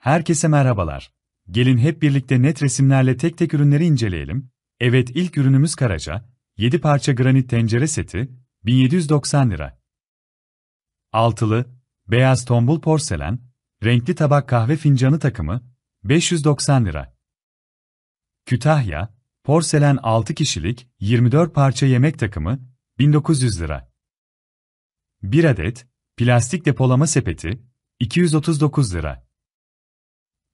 Herkese merhabalar. Gelin hep birlikte net resimlerle tek tek ürünleri inceleyelim. Evet ilk ürünümüz Karaca, 7 parça granit tencere seti, 1790 lira. Altılı, beyaz tombul porselen, renkli tabak kahve fincanı takımı, 590 lira. Kütahya, porselen 6 kişilik, 24 parça yemek takımı, 1900 lira. 1 adet, plastik depolama sepeti, 239 lira.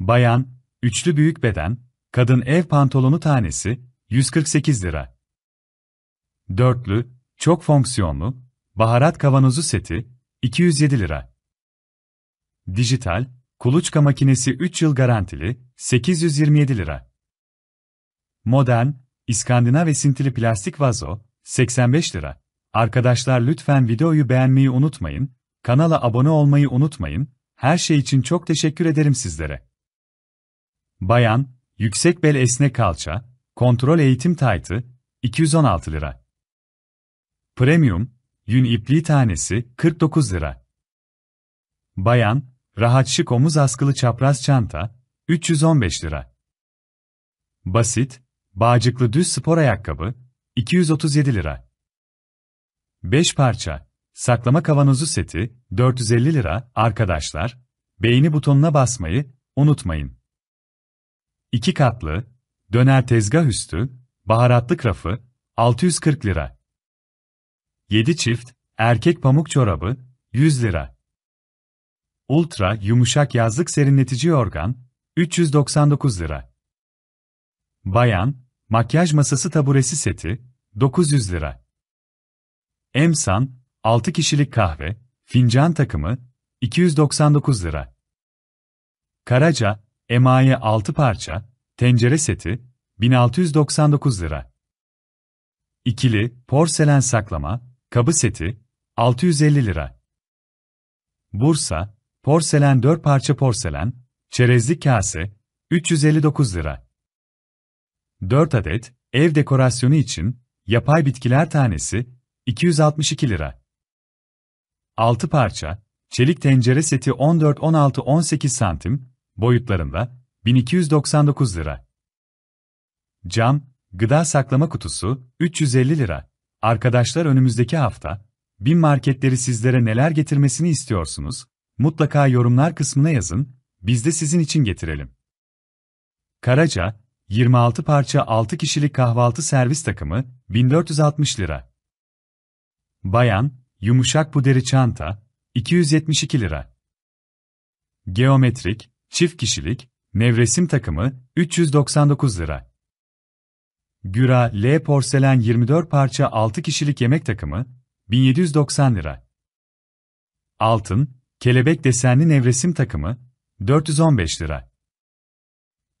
Bayan, üçlü büyük beden, kadın ev pantolonu tanesi 148 lira. Dörtlü, çok fonksiyonlu, baharat kavanozu seti 207 lira. Dijital, kuluçka makinesi 3 yıl garantili 827 lira. Modern, İskandinav esintili plastik vazo 85 lira. Arkadaşlar lütfen videoyu beğenmeyi unutmayın, kanala abone olmayı unutmayın. Her şey için çok teşekkür ederim sizlere. Bayan, yüksek bel esnek kalça, kontrol eğitim taytı, 216 lira. Premium, yün ipliği tanesi, 49 lira. Bayan, rahat şık omuz askılı çapraz çanta, 315 lira. Basit, bağcıklı düz spor ayakkabı, 237 lira. 5 parça, saklama kavanozu seti, 450 lira, arkadaşlar, beğeni butonuna basmayı unutmayın. 2 katlı, döner tezgah üstü, baharatlı rafı, 640 lira. 7 çift, erkek pamuk çorabı, 100 lira. Ultra yumuşak yazlık serinletici organ, 399 lira. Bayan, makyaj masası taburesi seti, 900 lira. Emsan, 6 kişilik kahve, fincan takımı, 299 lira. Karaca, Emaye 6 parça, tencere seti, 1699 lira. İkili, porselen saklama, kabı seti, 650 lira. Bursa, porselen 4 parça porselen, çerezlik kase, 359 lira. 4 adet, ev dekorasyonu için, yapay bitkiler tanesi, 262 lira. 6 parça, çelik tencere seti 14-16-18 santim, boyutlarında 1299 lira. Cam, gıda saklama kutusu 350 lira. Arkadaşlar önümüzdeki hafta bin marketleri sizlere neler getirmesini istiyorsunuz? Mutlaka yorumlar kısmına yazın, biz de sizin için getirelim. Karaca, 26 parça 6 kişilik kahvaltı servis takımı 1460 lira. Bayan, yumuşak puderi çanta 272 lira. Geometrik, Çift kişilik, nevresim takımı 399 lira. Güra L porselen 24 parça 6 kişilik yemek takımı 1790 lira. Altın, kelebek desenli nevresim takımı 415 lira.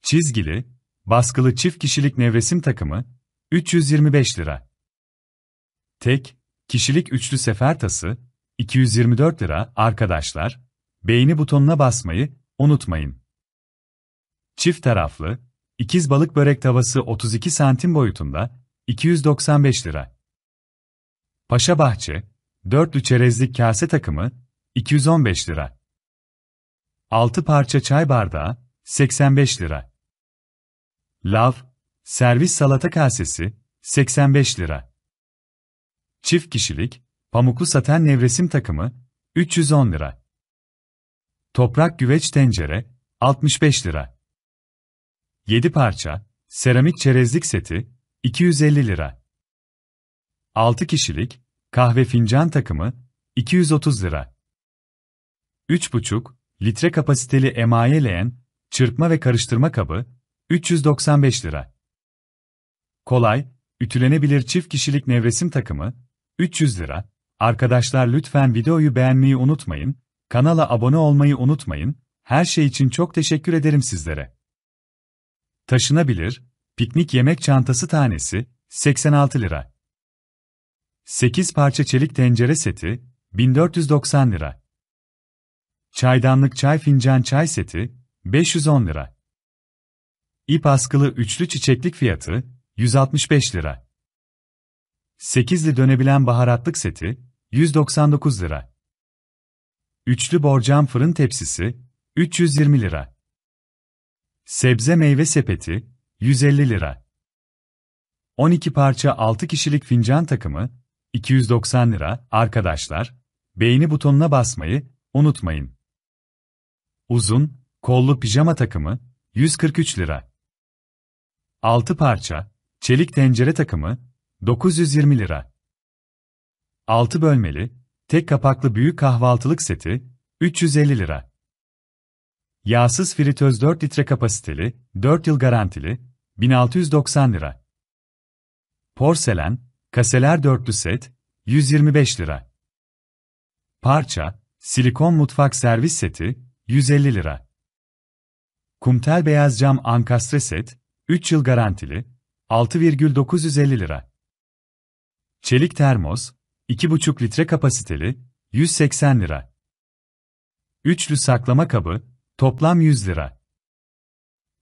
Çizgili, baskılı çift kişilik nevresim takımı 325 lira. Tek, kişilik üçlü sefer tası 224 lira arkadaşlar. beyni butonuna basmayı Unutmayın. Çift taraflı, ikiz balık börek tavası 32 santim boyutunda, 295 lira. Paşa Bahçe, dörtlü çerezlik kase takımı, 215 lira. 6 parça çay bardağı, 85 lira. Lav, servis salata kasesi, 85 lira. Çift kişilik, pamuklu saten nevresim takımı, 310 lira. Toprak güveç tencere, 65 lira. 7 parça, seramik çerezlik seti, 250 lira. 6 kişilik, kahve fincan takımı, 230 lira. 3,5 litre kapasiteli emaye leğen, çırpma ve karıştırma kabı, 395 lira. Kolay, ütülenebilir çift kişilik nevresim takımı, 300 lira. Arkadaşlar lütfen videoyu beğenmeyi unutmayın. Kanala abone olmayı unutmayın. Her şey için çok teşekkür ederim sizlere. Taşınabilir, piknik yemek çantası tanesi 86 lira. 8 parça çelik tencere seti 1490 lira. Çaydanlık çay fincan çay seti 510 lira. İp askılı üçlü çiçeklik fiyatı 165 lira. 8'li dönebilen baharatlık seti 199 lira. Üçlü borcam fırın tepsisi, 320 lira. Sebze meyve sepeti, 150 lira. 12 parça 6 kişilik fincan takımı, 290 lira. Arkadaşlar, beğeni butonuna basmayı unutmayın. Uzun, kollu pijama takımı, 143 lira. 6 parça, çelik tencere takımı, 920 lira. 6 bölmeli, Tek kapaklı büyük kahvaltılık seti, 350 lira. Yağsız fritöz 4 litre kapasiteli, 4 yıl garantili, 1690 lira. Porselen, kaseler dörtlü set, 125 lira. Parça, silikon mutfak servis seti, 150 lira. Kumtel beyaz cam ankastre set, 3 yıl garantili, 6,950 lira. Çelik termos, 2,5 litre kapasiteli, 180 lira. Üçlü saklama kabı, toplam 100 lira.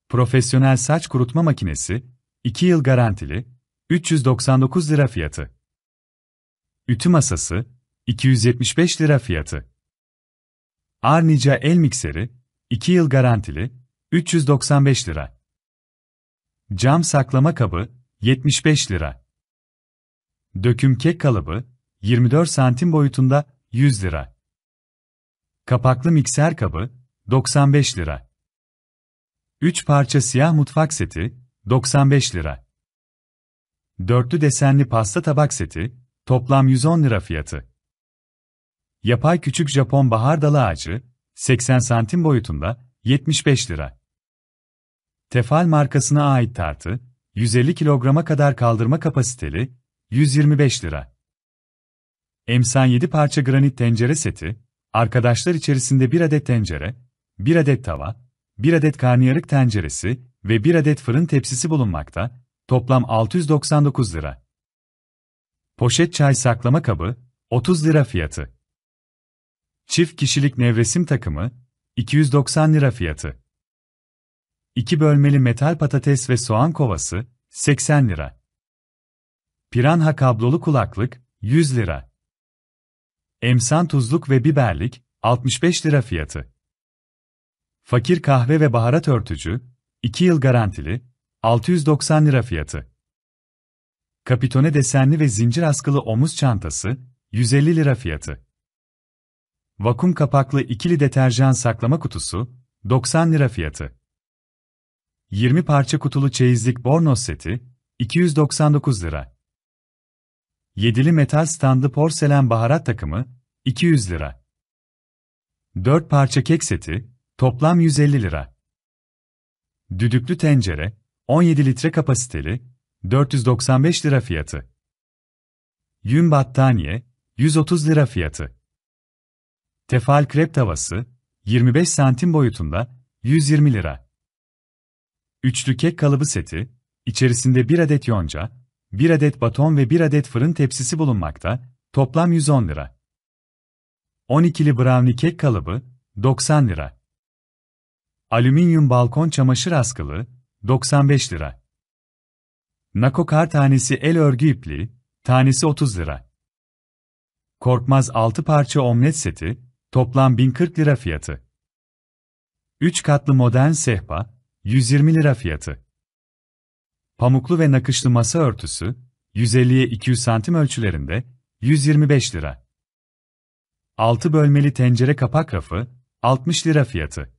Profesyonel saç kurutma makinesi, 2 yıl garantili, 399 lira fiyatı. Ütü masası, 275 lira fiyatı. Arnica el mikseri, 2 yıl garantili, 395 lira. Cam saklama kabı, 75 lira. Döküm kek kalıbı, 24 santim boyutunda 100 lira. Kapaklı mikser kabı 95 lira. 3 parça siyah mutfak seti 95 lira. Dörtlü desenli pasta tabak seti toplam 110 lira fiyatı. Yapay küçük Japon bahar dalı ağacı 80 santim boyutunda 75 lira. Tefal markasına ait tartı 150 kilograma kadar kaldırma kapasiteli 125 lira. Emsan 7 parça granit tencere seti, arkadaşlar içerisinde 1 adet tencere, 1 adet tava, 1 adet karnıyarık tenceresi ve 1 adet fırın tepsisi bulunmakta, toplam 699 lira. Poşet çay saklama kabı, 30 lira fiyatı. Çift kişilik nevresim takımı, 290 lira fiyatı. 2 bölmeli metal patates ve soğan kovası, 80 lira. Piranha kablolu kulaklık, 100 lira. Emsan tuzluk ve biberlik, 65 lira fiyatı. Fakir kahve ve baharat örtücü, 2 yıl garantili, 690 lira fiyatı. Kapitone desenli ve zincir askılı omuz çantası, 150 lira fiyatı. Vakum kapaklı ikili deterjan saklama kutusu, 90 lira fiyatı. 20 parça kutulu çeyizlik bornoz seti, 299 lira. Yedili metal standı porselen baharat takımı, 200 lira. 4 parça kek seti, toplam 150 lira. Düdüklü tencere, 17 litre kapasiteli, 495 lira fiyatı. Yün battaniye, 130 lira fiyatı. Tefal krep tavası, 25 santim boyutunda, 120 lira. Üçlü kek kalıbı seti, içerisinde bir adet yonca, 1 adet baton ve 1 adet fırın tepsisi bulunmakta, toplam 110 lira. 12'li brownie kek kalıbı, 90 lira. Alüminyum balkon çamaşır askılı, 95 lira. Nako kar tanesi el örgü ipli, tanesi 30 lira. Korkmaz 6 parça omlet seti, toplam 1040 lira fiyatı. 3 katlı modern sehpa, 120 lira fiyatı. Pamuklu ve nakışlı masa örtüsü, 150'ye 200 santim ölçülerinde, 125 lira. 6 bölmeli tencere kapak rafı, 60 lira fiyatı.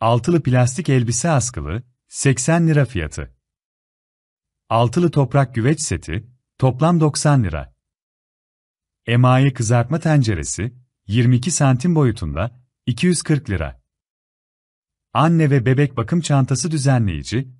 Altılı plastik elbise askılı, 80 lira fiyatı. Altılı toprak güveç seti, toplam 90 lira. Emaye kızartma tenceresi, 22 santim boyutunda, 240 lira. Anne ve bebek bakım çantası düzenleyici,